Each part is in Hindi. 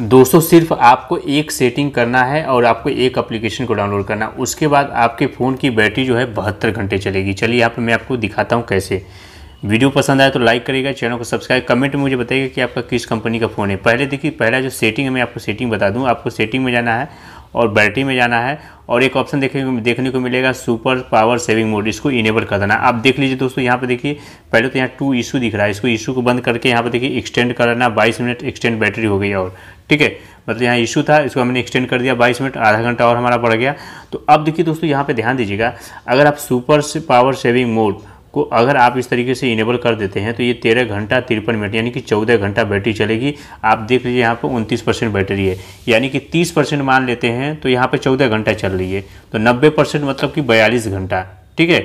दोस्तों सिर्फ आपको एक सेटिंग करना है और आपको एक एप्लीकेशन को डाउनलोड करना उसके बाद आपके फ़ोन की बैटरी जो है बहत्तर घंटे चलेगी चलिए यहाँ पर मैं आपको दिखाता हूँ कैसे वीडियो पसंद आए तो लाइक करेगा चैनल को सब्सक्राइब कमेंट में मुझे बताइएगा कि आपका किस कंपनी का फ़ोन है पहले देखिए पहला जो सेटिंग है मैं आपको सेटिंग बता दूँ आपको सेटिंग में जाना है और बैटरी में जाना है और एक ऑप्शन देखने को देखने को मिलेगा सुपर पावर सेविंग मोड इसको इनेबल कर देना आप देख लीजिए दोस्तों यहाँ पर देखिए पहले तो यहाँ टू इशू दिख रहा है इसको इशू को बंद करके यहाँ पर देखिए एक्सटेंड लेना बाईस मिनट एक्सटेंड बैटरी हो गई और ठीक है मतलब यहाँ इशू था इसको हमने एक्सटेंड कर दिया 22 मिनट आधा घंटा और हमारा बढ़ गया तो अब देखिए दोस्तों यहाँ पे ध्यान दीजिएगा अगर आप सुपर से पावर सेविंग मोड को अगर आप इस तरीके से इनेबल कर देते हैं तो ये तेरह घंटा तिरपन मिनट यानी कि चौदह घंटा बैटरी चलेगी आप देख लीजिए यहाँ पर उनतीस परसेंट बैटरी है यानी कि तीस परसेंट मान लेते हैं तो यहाँ पर चौदह घंटा चल रही है तो नब्बे परसेंट मतलब कि बयालीस घंटा ठीक है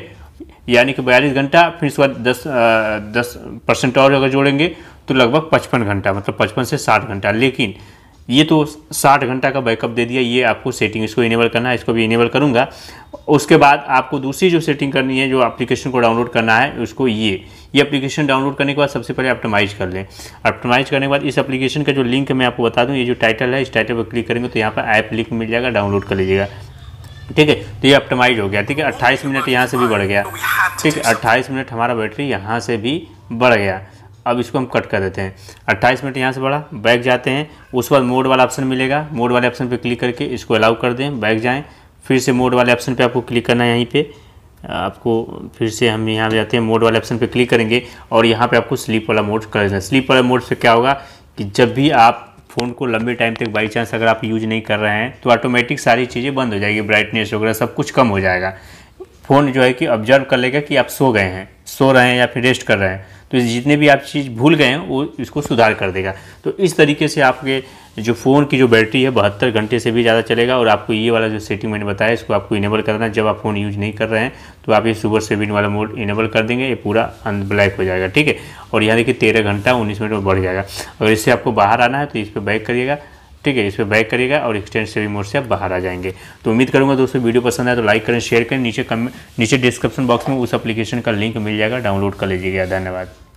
यानी कि बयालीस घंटा फिर उसके बाद दस आ, दस परसेंट और अगर जोड़ेंगे तो लगभग पचपन घंटा मतलब पचपन से साठ घंटा लेकिन ये तो 60 घंटा का बैकअप दे दिया ये आपको सेटिंग इसको इनेबल करना है इसको भी इनेबल करूँगा उसके बाद आपको दूसरी जो सेटिंग करनी है जो एप्लीकेशन को डाउनलोड करना है उसको ये ये एप्लीकेशन डाउनलोड करने के बाद सबसे पहले ऑप्टोमाइज कर लें ऑप्टोमाइज करने के बाद इस एप्लीकेशन का जो लिंक मैं आपको बता दूँ ये जो टाइटल है इस टाइटल पर क्लिक करेंगे तो यहाँ पर ऐप लिंक मिल जाएगा डाउनलोड कर लीजिएगा ठीक है तो ये ऑप्टोमाइज हो गया ठीक है अट्ठाईस मिनट यहाँ से भी बढ़ गया ठीक है अट्ठाईस मिनट हमारा बैटरी यहाँ से भी बढ़ गया अब इसको हम कट कर देते हैं 28 मिनट यहाँ से बढ़ा बैक जाते हैं उस बाद मोड वाला ऑप्शन मिलेगा मोड वाले ऑप्शन पर क्लिक करके इसको अलाउ कर दें बैक जाएँ फिर से मोड वाले ऑप्शन पर आपको क्लिक करना है यहीं पर आपको फिर से हम यहाँ जाते हैं मोड वाले ऑप्शन पे क्लिक करेंगे और यहाँ पर आपको स्लीप वाला मोड कर देना स्लीप वाला मोड से क्या होगा कि जब भी आप फ़ोन को लंबे टाइम तक बाई चांस अगर आप यूज नहीं कर रहे हैं तो ऑटोमेटिक सारी चीज़ें बंद हो जाएगी ब्राइटनेस वगैरह सब कुछ कम हो जाएगा फ़ोन जो है कि ऑब्जर्व कर लेगा कि आप सो गए हैं सो रहे हैं या फिर रेस्ट कर रहे हैं तो जितने भी आप चीज़ भूल गए हैं वो इसको सुधार कर देगा तो इस तरीके से आपके जो फ़ोन की जो बैटरी है बहत्तर घंटे से भी ज़्यादा चलेगा और आपको ये वाला जो सेटिंग मैंने बताया इसको आपको इनेबल करना है जब आप फ़ोन यूज़ नहीं कर रहे हैं तो आप ये सुपर सेविन वाला मोड इनेबल कर देंगे ये पूरा अनब्लैक हो जाएगा ठीक है और यहाँ देखिए तेरह घंटा उन्नीस मिनट में बढ़ जाएगा अगर इससे आपको बाहर आना है तो इस पर बैक करिएगा ठीक है इस पर बैक करिएगा और एक्सटेंड से भी मोड से आप बाहर आ जाएंगे तो उम्मीद करूँगा दोस्तों वीडियो पसंद आए तो लाइक करें शेयर करें नीचे कम नीचे डिस्क्रिप्शन बॉक्स में उस एप्लीकेशन का लिंक मिल जाएगा डाउनलोड कर लीजिएगा धन्यवाद